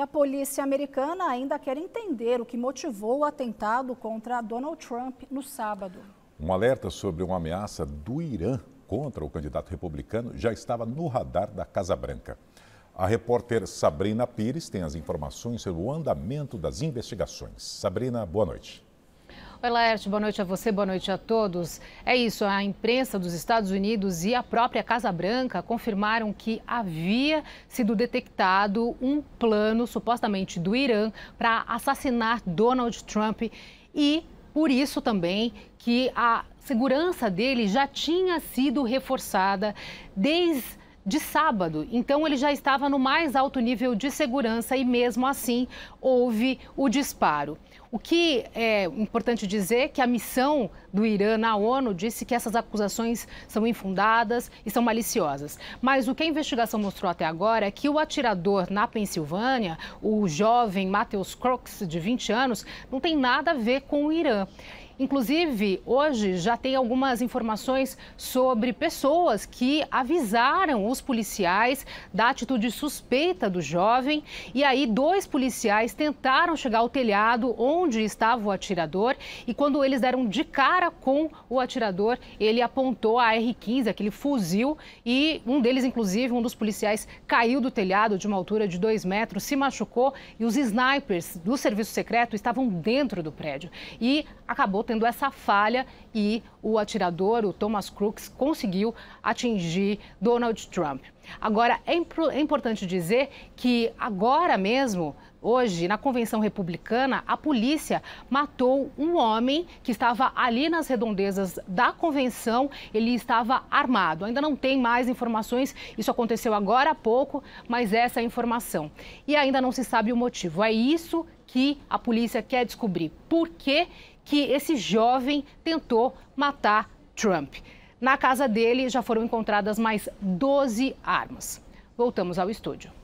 E a polícia americana ainda quer entender o que motivou o atentado contra Donald Trump no sábado. Um alerta sobre uma ameaça do Irã contra o candidato republicano já estava no radar da Casa Branca. A repórter Sabrina Pires tem as informações sobre o andamento das investigações. Sabrina, boa noite. Oi, Laerte, boa noite a você, boa noite a todos. É isso, a imprensa dos Estados Unidos e a própria Casa Branca confirmaram que havia sido detectado um plano, supostamente do Irã, para assassinar Donald Trump e por isso também que a segurança dele já tinha sido reforçada desde de sábado. Então ele já estava no mais alto nível de segurança e mesmo assim houve o disparo. O que é importante dizer é que a missão do Irã na ONU disse que essas acusações são infundadas e são maliciosas. Mas o que a investigação mostrou até agora é que o atirador na Pensilvânia, o jovem Matheus Crooks, de 20 anos, não tem nada a ver com o Irã. Inclusive, hoje já tem algumas informações sobre pessoas que avisaram os policiais da atitude suspeita do jovem. E aí, dois policiais tentaram chegar ao telhado onde estava o atirador. E quando eles deram de cara com o atirador, ele apontou a R-15, aquele fuzil. E um deles, inclusive, um dos policiais, caiu do telhado de uma altura de dois metros, se machucou. E os snipers do serviço secreto estavam dentro do prédio. E acabou tendo essa falha e o atirador, o Thomas Crooks, conseguiu atingir Donald Trump. Agora, é, é importante dizer que agora mesmo, hoje, na Convenção Republicana, a polícia matou um homem que estava ali nas redondezas da convenção. Ele estava armado. Ainda não tem mais informações, isso aconteceu agora há pouco, mas essa é a informação. E ainda não se sabe o motivo. É isso que a polícia quer descobrir. Por que que esse jovem tentou matar Trump. Na casa dele já foram encontradas mais 12 armas. Voltamos ao estúdio.